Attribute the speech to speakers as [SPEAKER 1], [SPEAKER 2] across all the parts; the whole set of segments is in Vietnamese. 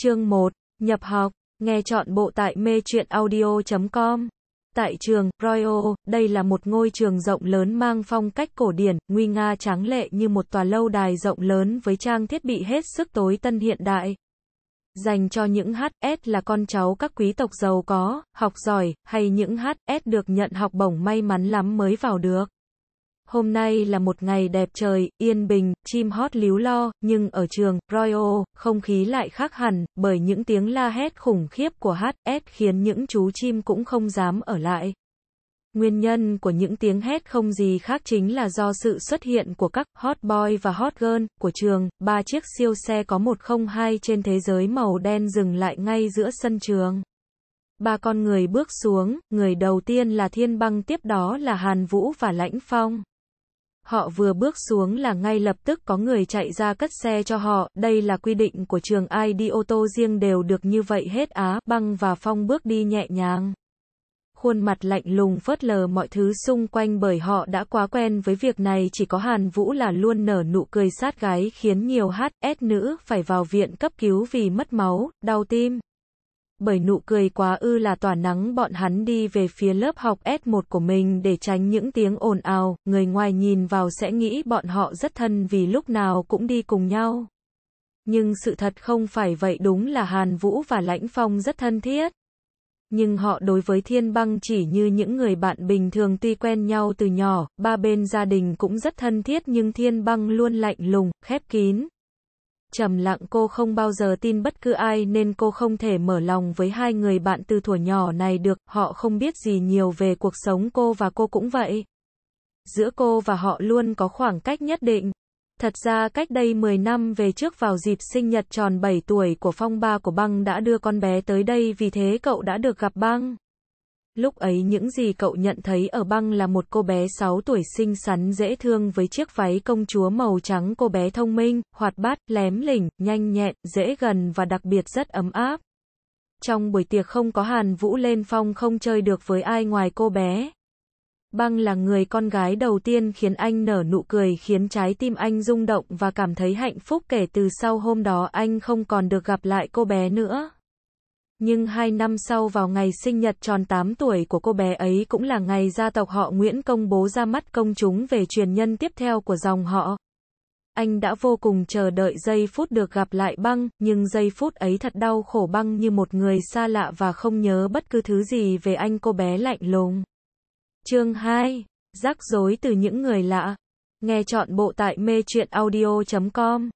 [SPEAKER 1] Chương 1. Nhập học. Nghe chọn bộ tại mê chuyện audio.com. Tại trường Royal, đây là một ngôi trường rộng lớn mang phong cách cổ điển, nguy nga tráng lệ như một tòa lâu đài rộng lớn với trang thiết bị hết sức tối tân hiện đại. Dành cho những HS là con cháu các quý tộc giàu có, học giỏi, hay những HS được nhận học bổng may mắn lắm mới vào được. Hôm nay là một ngày đẹp trời, yên bình, chim hót líu lo, nhưng ở trường Royal, không khí lại khác hẳn, bởi những tiếng la hét khủng khiếp của HS khiến những chú chim cũng không dám ở lại. Nguyên nhân của những tiếng hét không gì khác chính là do sự xuất hiện của các hot boy và hot girl của trường, ba chiếc siêu xe có 102 trên thế giới màu đen dừng lại ngay giữa sân trường. Ba con người bước xuống, người đầu tiên là Thiên Băng tiếp đó là Hàn Vũ và Lãnh Phong. Họ vừa bước xuống là ngay lập tức có người chạy ra cất xe cho họ, đây là quy định của trường ai đi ô tô riêng đều được như vậy hết á, băng và phong bước đi nhẹ nhàng. Khuôn mặt lạnh lùng phớt lờ mọi thứ xung quanh bởi họ đã quá quen với việc này chỉ có Hàn Vũ là luôn nở nụ cười sát gái khiến nhiều hs nữ phải vào viện cấp cứu vì mất máu, đau tim bởi nụ cười quá ư là tỏa nắng bọn hắn đi về phía lớp học S1 của mình để tránh những tiếng ồn ào, người ngoài nhìn vào sẽ nghĩ bọn họ rất thân vì lúc nào cũng đi cùng nhau. Nhưng sự thật không phải vậy đúng là Hàn Vũ và Lãnh Phong rất thân thiết. Nhưng họ đối với Thiên Băng chỉ như những người bạn bình thường tuy quen nhau từ nhỏ, ba bên gia đình cũng rất thân thiết nhưng Thiên Băng luôn lạnh lùng, khép kín. Trầm lặng cô không bao giờ tin bất cứ ai nên cô không thể mở lòng với hai người bạn từ thuở nhỏ này được, họ không biết gì nhiều về cuộc sống cô và cô cũng vậy. Giữa cô và họ luôn có khoảng cách nhất định. Thật ra cách đây 10 năm về trước vào dịp sinh nhật tròn 7 tuổi của phong ba của băng đã đưa con bé tới đây vì thế cậu đã được gặp băng. Lúc ấy những gì cậu nhận thấy ở băng là một cô bé 6 tuổi xinh xắn dễ thương với chiếc váy công chúa màu trắng cô bé thông minh, hoạt bát, lém lỉnh, nhanh nhẹn, dễ gần và đặc biệt rất ấm áp. Trong buổi tiệc không có Hàn Vũ lên phong không chơi được với ai ngoài cô bé. Băng là người con gái đầu tiên khiến anh nở nụ cười khiến trái tim anh rung động và cảm thấy hạnh phúc kể từ sau hôm đó anh không còn được gặp lại cô bé nữa. Nhưng hai năm sau vào ngày sinh nhật tròn 8 tuổi của cô bé ấy cũng là ngày gia tộc họ Nguyễn công bố ra mắt công chúng về truyền nhân tiếp theo của dòng họ. Anh đã vô cùng chờ đợi giây phút được gặp lại băng, nhưng giây phút ấy thật đau khổ băng như một người xa lạ và không nhớ bất cứ thứ gì về anh cô bé lạnh lùng. Chương 2. Rắc rối từ những người lạ. Nghe chọn bộ tại mê chuyện audio.com.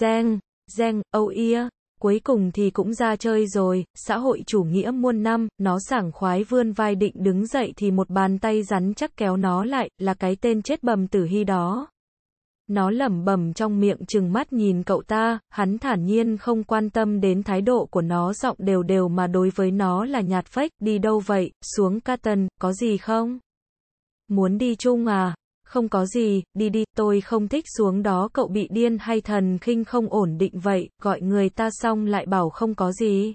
[SPEAKER 1] Zeng, Zeng, oh yeah cuối cùng thì cũng ra chơi rồi, xã hội chủ nghĩa muôn năm, nó sảng khoái vươn vai định đứng dậy thì một bàn tay rắn chắc kéo nó lại, là cái tên chết bầm tử hy đó. Nó lẩm bẩm trong miệng chừng mắt nhìn cậu ta, hắn thản nhiên không quan tâm đến thái độ của nó giọng đều đều mà đối với nó là nhạt phách, đi đâu vậy, xuống ca tần, có gì không? Muốn đi chung à, không có gì, đi đi, tôi không thích xuống đó cậu bị điên hay thần khinh không ổn định vậy, gọi người ta xong lại bảo không có gì.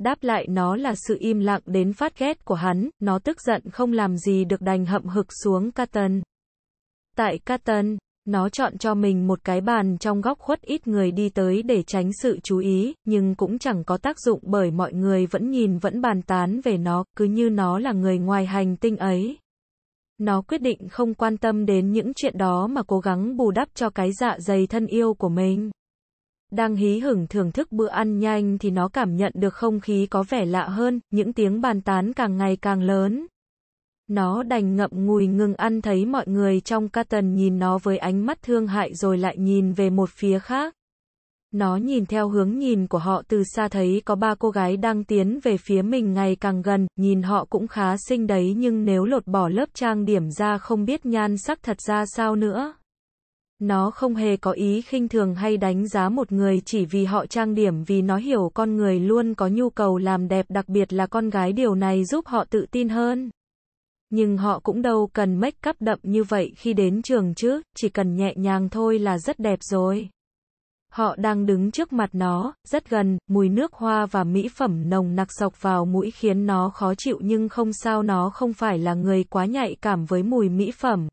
[SPEAKER 1] Đáp lại nó là sự im lặng đến phát ghét của hắn, nó tức giận không làm gì được đành hậm hực xuống Catan. Tại Catan, nó chọn cho mình một cái bàn trong góc khuất ít người đi tới để tránh sự chú ý, nhưng cũng chẳng có tác dụng bởi mọi người vẫn nhìn vẫn bàn tán về nó, cứ như nó là người ngoài hành tinh ấy. Nó quyết định không quan tâm đến những chuyện đó mà cố gắng bù đắp cho cái dạ dày thân yêu của mình. Đang hí hửng thưởng thức bữa ăn nhanh thì nó cảm nhận được không khí có vẻ lạ hơn, những tiếng bàn tán càng ngày càng lớn. Nó đành ngậm ngùi ngừng ăn thấy mọi người trong ca tần nhìn nó với ánh mắt thương hại rồi lại nhìn về một phía khác. Nó nhìn theo hướng nhìn của họ từ xa thấy có ba cô gái đang tiến về phía mình ngày càng gần, nhìn họ cũng khá xinh đấy nhưng nếu lột bỏ lớp trang điểm ra không biết nhan sắc thật ra sao nữa. Nó không hề có ý khinh thường hay đánh giá một người chỉ vì họ trang điểm vì nó hiểu con người luôn có nhu cầu làm đẹp đặc biệt là con gái điều này giúp họ tự tin hơn. Nhưng họ cũng đâu cần make up đậm như vậy khi đến trường chứ, chỉ cần nhẹ nhàng thôi là rất đẹp rồi. Họ đang đứng trước mặt nó, rất gần, mùi nước hoa và mỹ phẩm nồng nặc sộc vào mũi khiến nó khó chịu nhưng không sao nó không phải là người quá nhạy cảm với mùi mỹ phẩm.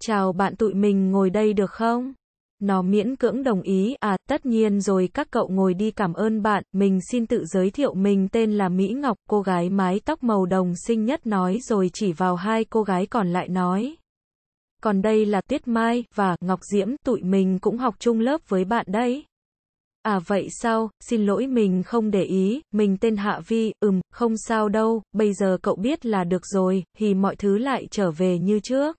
[SPEAKER 1] Chào bạn tụi mình ngồi đây được không? Nó miễn cưỡng đồng ý, à, tất nhiên rồi các cậu ngồi đi cảm ơn bạn, mình xin tự giới thiệu mình tên là Mỹ Ngọc, cô gái mái tóc màu đồng xinh nhất nói rồi chỉ vào hai cô gái còn lại nói còn đây là Tiết Mai và Ngọc Diễm, tụi mình cũng học chung lớp với bạn đấy. À vậy sao, xin lỗi mình không để ý, mình tên Hạ Vi, ừm, không sao đâu, bây giờ cậu biết là được rồi, thì mọi thứ lại trở về như trước.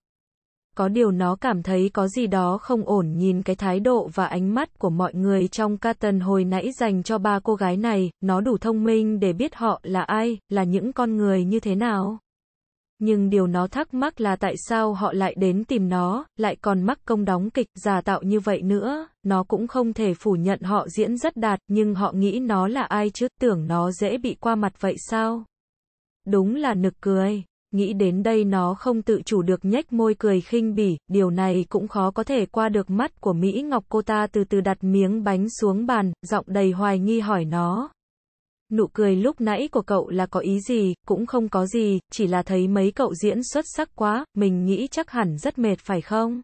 [SPEAKER 1] Có điều nó cảm thấy có gì đó không ổn nhìn cái thái độ và ánh mắt của mọi người trong ca tần hồi nãy dành cho ba cô gái này, nó đủ thông minh để biết họ là ai, là những con người như thế nào nhưng điều nó thắc mắc là tại sao họ lại đến tìm nó, lại còn mắc công đóng kịch giả tạo như vậy nữa, nó cũng không thể phủ nhận họ diễn rất đạt, nhưng họ nghĩ nó là ai chứ, tưởng nó dễ bị qua mặt vậy sao? Đúng là nực cười, nghĩ đến đây nó không tự chủ được nhếch môi cười khinh bỉ, điều này cũng khó có thể qua được mắt của Mỹ Ngọc cô ta từ từ đặt miếng bánh xuống bàn, giọng đầy hoài nghi hỏi nó, Nụ cười lúc nãy của cậu là có ý gì, cũng không có gì, chỉ là thấy mấy cậu diễn xuất sắc quá, mình nghĩ chắc hẳn rất mệt phải không?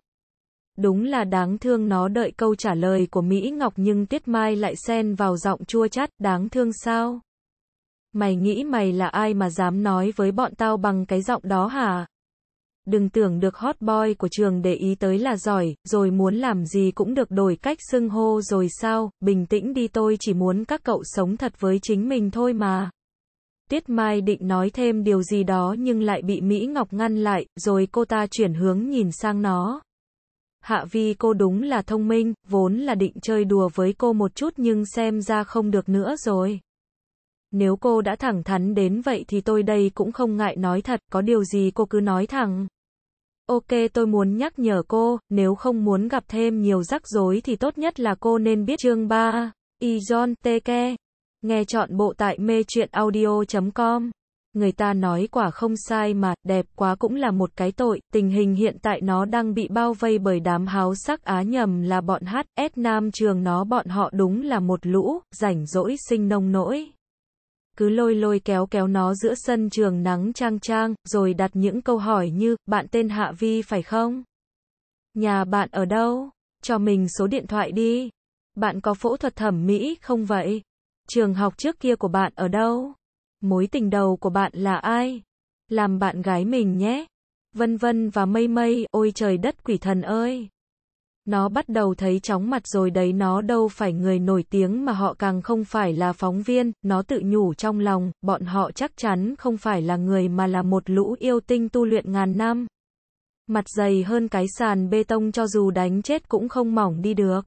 [SPEAKER 1] Đúng là đáng thương nó đợi câu trả lời của Mỹ Ngọc nhưng Tiết Mai lại xen vào giọng chua chát, đáng thương sao? Mày nghĩ mày là ai mà dám nói với bọn tao bằng cái giọng đó hả? đừng tưởng được hot boy của trường để ý tới là giỏi, rồi muốn làm gì cũng được đổi cách xưng hô rồi sao, bình tĩnh đi tôi chỉ muốn các cậu sống thật với chính mình thôi mà. Tiết Mai định nói thêm điều gì đó nhưng lại bị Mỹ Ngọc ngăn lại, rồi cô ta chuyển hướng nhìn sang nó. Hạ Vi cô đúng là thông minh, vốn là định chơi đùa với cô một chút nhưng xem ra không được nữa rồi. Nếu cô đã thẳng thắn đến vậy thì tôi đây cũng không ngại nói thật, có điều gì cô cứ nói thẳng. Ok tôi muốn nhắc nhở cô, nếu không muốn gặp thêm nhiều rắc rối thì tốt nhất là cô nên biết chương 3. Ijon Teke. Nghe chọn bộ tại mê chuyện audio.com. Người ta nói quả không sai mà, đẹp quá cũng là một cái tội, tình hình hiện tại nó đang bị bao vây bởi đám háo sắc á nhầm là bọn hát, S nam trường nó bọn họ đúng là một lũ, rảnh rỗi sinh nông nỗi cứ lôi lôi kéo kéo nó giữa sân trường nắng trang trang, rồi đặt những câu hỏi như, bạn tên Hạ Vi phải không? Nhà bạn ở đâu? Cho mình số điện thoại đi. Bạn có phẫu thuật thẩm mỹ không vậy? Trường học trước kia của bạn ở đâu? Mối tình đầu của bạn là ai? Làm bạn gái mình nhé. Vân vân và mây mây, ôi trời đất quỷ thần ơi. Nó bắt đầu thấy chóng mặt rồi đấy nó đâu phải người nổi tiếng mà họ càng không phải là phóng viên, nó tự nhủ trong lòng, bọn họ chắc chắn không phải là người mà là một lũ yêu tinh tu luyện ngàn năm. Mặt dày hơn cái sàn bê tông cho dù đánh chết cũng không mỏng đi được.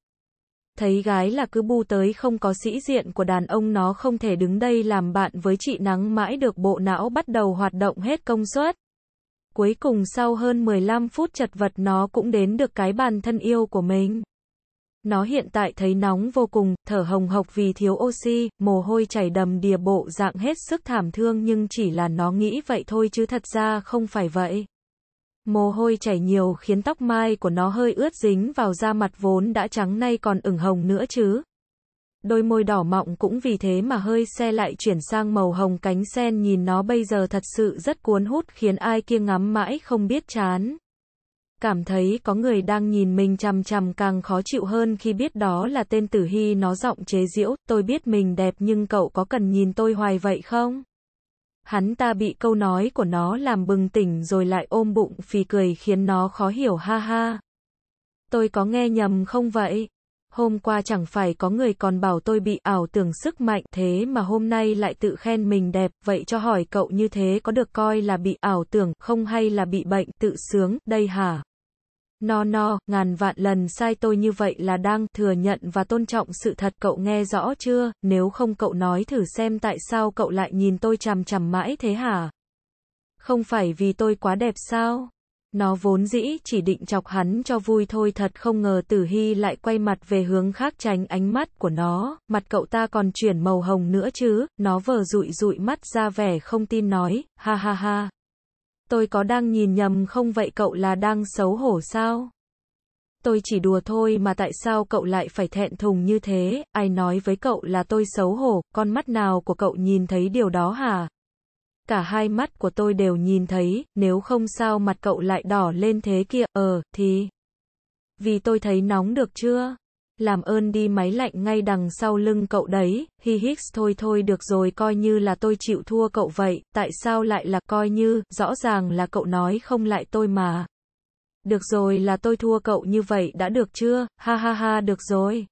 [SPEAKER 1] Thấy gái là cứ bu tới không có sĩ diện của đàn ông nó không thể đứng đây làm bạn với chị nắng mãi được bộ não bắt đầu hoạt động hết công suất cuối cùng sau hơn 15 phút chật vật nó cũng đến được cái bàn thân yêu của mình. Nó hiện tại thấy nóng vô cùng, thở hồng hộc vì thiếu oxy, mồ hôi chảy đầm đìa bộ dạng hết sức thảm thương nhưng chỉ là nó nghĩ vậy thôi chứ thật ra không phải vậy. Mồ hôi chảy nhiều khiến tóc mai của nó hơi ướt dính vào da mặt vốn đã trắng nay còn ửng hồng nữa chứ đôi môi đỏ mọng cũng vì thế mà hơi xe lại chuyển sang màu hồng cánh sen nhìn nó bây giờ thật sự rất cuốn hút khiến ai kia ngắm mãi không biết chán. Cảm thấy có người đang nhìn mình chằm chằm càng khó chịu hơn khi biết đó là tên tử hy nó giọng chế giễu, tôi biết mình đẹp nhưng cậu có cần nhìn tôi hoài vậy không? Hắn ta bị câu nói của nó làm bừng tỉnh rồi lại ôm bụng phì cười khiến nó khó hiểu ha ha. Tôi có nghe nhầm không vậy? hôm qua chẳng phải có người còn bảo tôi bị ảo tưởng sức mạnh, thế mà hôm nay lại tự khen mình đẹp, vậy cho hỏi cậu như thế có được coi là bị ảo tưởng không hay là bị bệnh, tự sướng, đây hả? No no, ngàn vạn lần sai tôi như vậy là đang thừa nhận và tôn trọng sự thật cậu nghe rõ chưa, nếu không cậu nói thử xem tại sao cậu lại nhìn tôi chằm chằm mãi thế hả? Không phải vì tôi quá đẹp sao? Nó vốn dĩ chỉ định chọc hắn cho vui thôi thật không ngờ tử hy lại quay mặt về hướng khác tránh ánh mắt của nó, mặt cậu ta còn chuyển màu hồng nữa chứ, nó vờ rụi rụi mắt ra vẻ không tin nói, ha ha ha. Tôi có đang nhìn nhầm không vậy cậu là đang xấu hổ sao? Tôi chỉ đùa thôi mà tại sao cậu lại phải thẹn thùng như thế, ai nói với cậu là tôi xấu hổ, con mắt nào của cậu nhìn thấy điều đó hả? cả hai mắt của tôi đều nhìn thấy, nếu không sao mặt cậu lại đỏ lên thế kia, ờ, thì... Vì tôi thấy nóng được chưa? Làm ơn đi máy lạnh ngay đằng sau lưng cậu đấy, hi hix thôi thôi được rồi coi như là tôi chịu thua cậu vậy, tại sao lại là coi như, rõ ràng là cậu nói không lại tôi mà. Được rồi là tôi thua cậu như vậy đã được chưa, ha ha ha được rồi.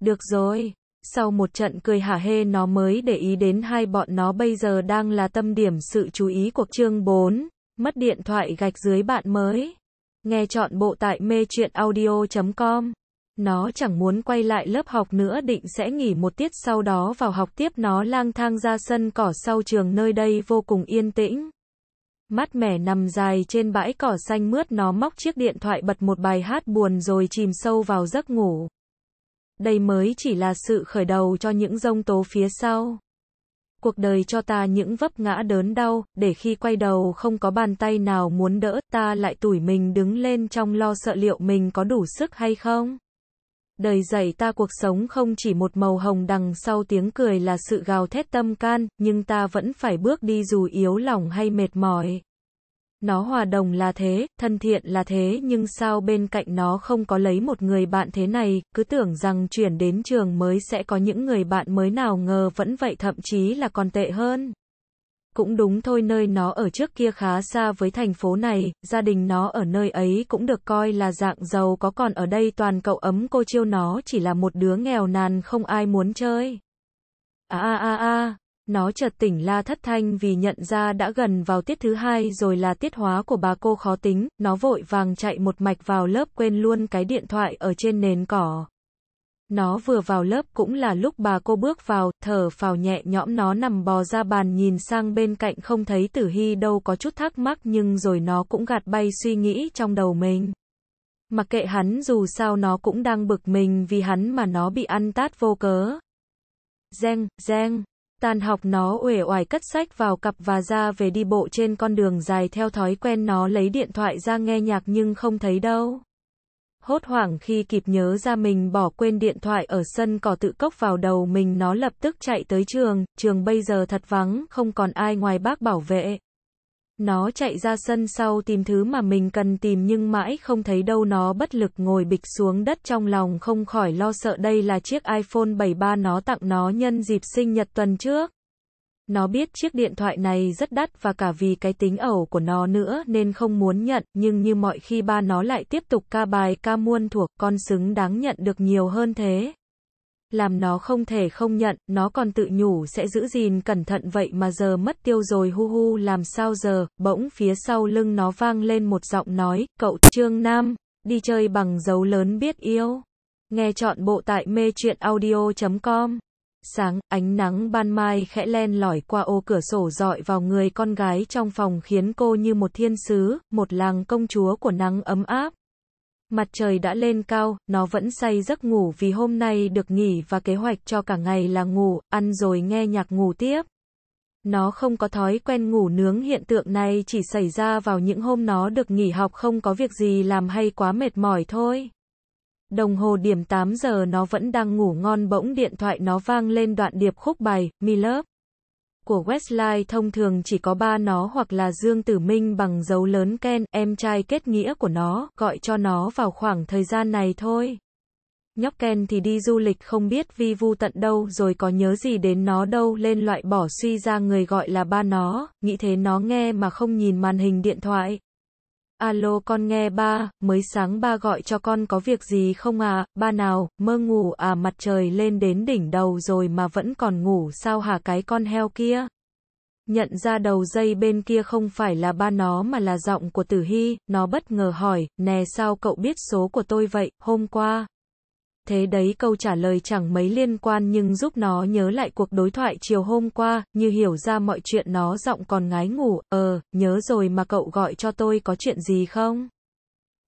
[SPEAKER 1] Được rồi sau một trận cười hả hê nó mới để ý đến hai bọn nó bây giờ đang là tâm điểm sự chú ý của chương 4, mất điện thoại gạch dưới bạn mới. Nghe chọn bộ tại mê chuyện audio.com. Nó chẳng muốn quay lại lớp học nữa định sẽ nghỉ một tiết sau đó vào học tiếp nó lang thang ra sân cỏ sau trường nơi đây vô cùng yên tĩnh. Mắt mẻ nằm dài trên bãi cỏ xanh mướt nó móc chiếc điện thoại bật một bài hát buồn rồi chìm sâu vào giấc ngủ. Đây mới chỉ là sự khởi đầu cho những dông tố phía sau. Cuộc đời cho ta những vấp ngã đớn đau, để khi quay đầu không có bàn tay nào muốn đỡ, ta lại tủi mình đứng lên trong lo sợ liệu mình có đủ sức hay không. Đời dạy ta cuộc sống không chỉ một màu hồng đằng sau tiếng cười là sự gào thét tâm can, nhưng ta vẫn phải bước đi dù yếu lòng hay mệt mỏi. Nó hòa đồng là thế, thân thiện là thế nhưng sao bên cạnh nó không có lấy một người bạn thế này, cứ tưởng rằng chuyển đến trường mới sẽ có những người bạn mới nào ngờ vẫn vậy thậm chí là còn tệ hơn. Cũng đúng thôi nơi nó ở trước kia khá xa với thành phố này, gia đình nó ở nơi ấy cũng được coi là dạng giàu có còn ở đây toàn cậu ấm cô chiêu nó chỉ là một đứa nghèo nàn không ai muốn chơi. À à à à. Nó chợt tỉnh la thất thanh vì nhận ra đã gần vào tiết thứ hai rồi là tiết hóa của bà cô khó tính, nó vội vàng chạy một mạch vào lớp quên luôn cái điện thoại ở trên nền cỏ. Nó vừa vào lớp cũng là lúc bà cô bước vào, thở phào nhẹ nhõm nó nằm bò ra bàn nhìn sang bên cạnh không thấy tử hy đâu có chút thắc mắc nhưng rồi nó cũng gạt bay suy nghĩ trong đầu mình. Mặc kệ hắn dù sao nó cũng đang bực mình vì hắn mà nó bị ăn tát vô cớ. Reng, reng tan học nó uể oải cất sách vào cặp và ra về đi bộ trên con đường dài theo thói quen nó lấy điện thoại ra nghe nhạc nhưng không thấy đâu. Hốt hoảng khi kịp nhớ ra mình bỏ quên điện thoại ở sân cỏ tự cốc vào đầu mình nó lập tức chạy tới trường, trường bây giờ thật vắng, không còn ai ngoài bác bảo vệ. Nó chạy ra sân sau tìm thứ mà mình cần tìm nhưng mãi không thấy đâu nó bất lực ngồi bịch xuống đất trong lòng không khỏi lo sợ đây là chiếc iPhone 73 nó tặng nó nhân dịp sinh nhật tuần trước. Nó biết chiếc điện thoại này rất đắt và cả vì cái tính ẩu của nó nữa nên không muốn nhận, nhưng như mọi khi ba nó lại tiếp tục ca bài ca muôn thuộc, con xứng đáng nhận được nhiều hơn thế làm nó không thể không nhận, nó còn tự nhủ sẽ giữ gìn cẩn thận vậy mà giờ mất tiêu rồi hu hu làm sao giờ, bỗng phía sau lưng nó vang lên một giọng nói, cậu Trương Nam, đi chơi bằng dấu lớn biết yêu. Nghe chọn bộ tại mê chuyện audio.com. Sáng, ánh nắng ban mai khẽ len lỏi qua ô cửa sổ dọi vào người con gái trong phòng khiến cô như một thiên sứ, một làng công chúa của nắng ấm áp. Mặt trời đã lên cao, nó vẫn say giấc ngủ vì hôm nay được nghỉ và kế hoạch cho cả ngày là ngủ, ăn rồi nghe nhạc ngủ tiếp. Nó không có thói quen ngủ nướng hiện tượng này chỉ xảy ra vào những hôm nó được nghỉ học không có việc gì làm hay quá mệt mỏi thôi. Đồng hồ điểm 8 giờ nó vẫn đang ngủ ngon bỗng điện thoại nó vang lên đoạn điệp khúc bài, Mi Love của Westlife thông thường chỉ có ba nó hoặc là Dương Tử Minh bằng dấu lớn Ken, em trai kết nghĩa của nó, gọi cho nó vào khoảng thời gian này thôi. Nhóc Ken thì đi du lịch không biết vi vu tận đâu rồi có nhớ gì đến nó đâu lên loại bỏ suy ra người gọi là ba nó, nghĩ thế nó nghe mà không nhìn màn hình điện thoại, Alo con nghe ba, mới sáng ba gọi cho con có việc gì không à, ba nào, mơ ngủ à mặt trời lên đến đỉnh đầu rồi mà vẫn còn ngủ sao hả cái con heo kia. Nhận ra đầu dây bên kia không phải là ba nó mà là giọng của tử hy, nó bất ngờ hỏi, nè sao cậu biết số của tôi vậy, hôm qua thế đấy câu trả lời chẳng mấy liên quan nhưng giúp nó nhớ lại cuộc đối thoại chiều hôm qua, như hiểu ra mọi chuyện nó giọng còn ngái ngủ, ờ, nhớ rồi mà cậu gọi cho tôi có chuyện gì không?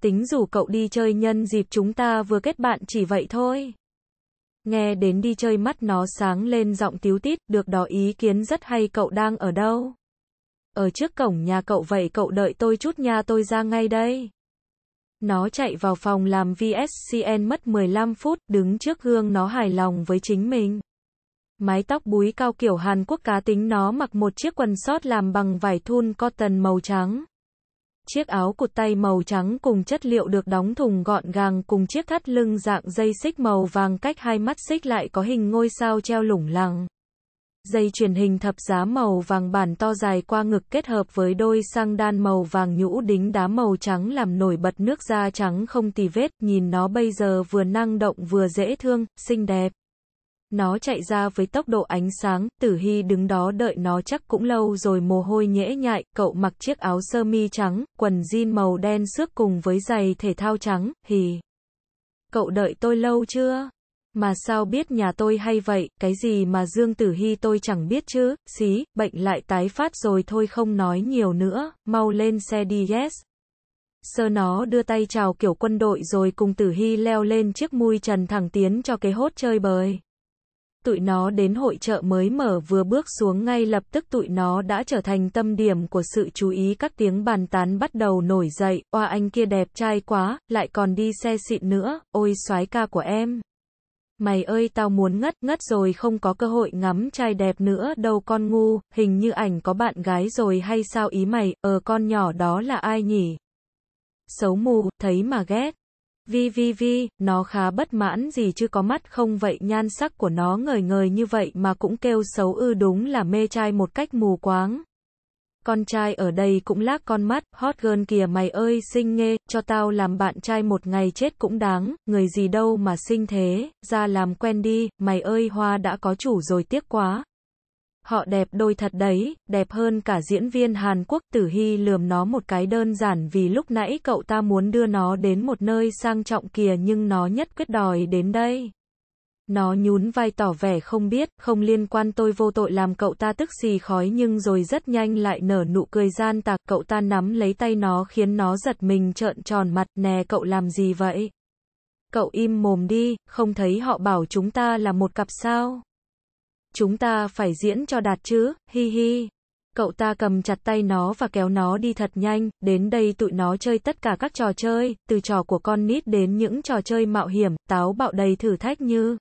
[SPEAKER 1] Tính rủ cậu đi chơi nhân dịp chúng ta vừa kết bạn chỉ vậy thôi. Nghe đến đi chơi mắt nó sáng lên giọng tiếu tít, được đó ý kiến rất hay cậu đang ở đâu? Ở trước cổng nhà cậu vậy cậu đợi tôi chút nha tôi ra ngay đây. Nó chạy vào phòng làm VSCN mất 15 phút, đứng trước gương nó hài lòng với chính mình. Mái tóc búi cao kiểu Hàn Quốc cá tính nó mặc một chiếc quần sót làm bằng vải thun cotton màu trắng. Chiếc áo cụt tay màu trắng cùng chất liệu được đóng thùng gọn gàng cùng chiếc thắt lưng dạng dây xích màu vàng cách hai mắt xích lại có hình ngôi sao treo lủng lẳng. Dây truyền hình thập giá màu vàng bản to dài qua ngực kết hợp với đôi sang đan màu vàng nhũ đính đá màu trắng làm nổi bật nước da trắng không tì vết, nhìn nó bây giờ vừa năng động vừa dễ thương, xinh đẹp. Nó chạy ra với tốc độ ánh sáng, tử hy đứng đó đợi nó chắc cũng lâu rồi mồ hôi nhễ nhại, cậu mặc chiếc áo sơ mi trắng, quần jean màu đen xước cùng với giày thể thao trắng, hì. Cậu đợi tôi lâu chưa? Mà sao biết nhà tôi hay vậy, cái gì mà Dương Tử Hy tôi chẳng biết chứ, xí, bệnh lại tái phát rồi thôi không nói nhiều nữa, mau lên xe đi yes. Sơ nó đưa tay chào kiểu quân đội rồi cùng Tử Hy leo lên chiếc mui trần thẳng tiến cho cái hốt chơi bời. Tụi nó đến hội chợ mới mở vừa bước xuống ngay lập tức tụi nó đã trở thành tâm điểm của sự chú ý các tiếng bàn tán bắt đầu nổi dậy, oa anh kia đẹp trai quá, lại còn đi xe xịn nữa, ôi soái ca của em. Mày ơi tao muốn ngất, ngất rồi không có cơ hội ngắm trai đẹp nữa đâu con ngu, hình như ảnh có bạn gái rồi hay sao ý mày, ờ con nhỏ đó là ai nhỉ? Xấu mù, thấy mà ghét. Vi vi vi, nó khá bất mãn gì chứ có mắt không vậy nhan sắc của nó ngời ngời như vậy mà cũng kêu xấu ư đúng là mê trai một cách mù quáng con trai ở đây cũng lác con mắt, hot girl kìa mày ơi xinh nghe cho tao làm bạn trai một ngày chết cũng đáng, người gì đâu mà xinh thế, ra làm quen đi, mày ơi hoa đã có chủ rồi tiếc quá. Họ đẹp đôi thật đấy, đẹp hơn cả diễn viên Hàn Quốc tử hy lườm nó một cái đơn giản vì lúc nãy cậu ta muốn đưa nó đến một nơi sang trọng kìa nhưng nó nhất quyết đòi đến đây. Nó nhún vai tỏ vẻ không biết, không liên quan tôi vô tội làm cậu ta tức xì khói nhưng rồi rất nhanh lại nở nụ cười gian tạc, cậu ta nắm lấy tay nó khiến nó giật mình trợn tròn mặt, nè cậu làm gì vậy? Cậu im mồm đi, không thấy họ bảo chúng ta là một cặp sao? Chúng ta phải diễn cho đạt chứ, hi hi. Cậu ta cầm chặt tay nó và kéo nó đi thật nhanh, đến đây tụi nó chơi tất cả các trò chơi, từ trò của con nít đến những trò chơi mạo hiểm, táo bạo đầy thử thách như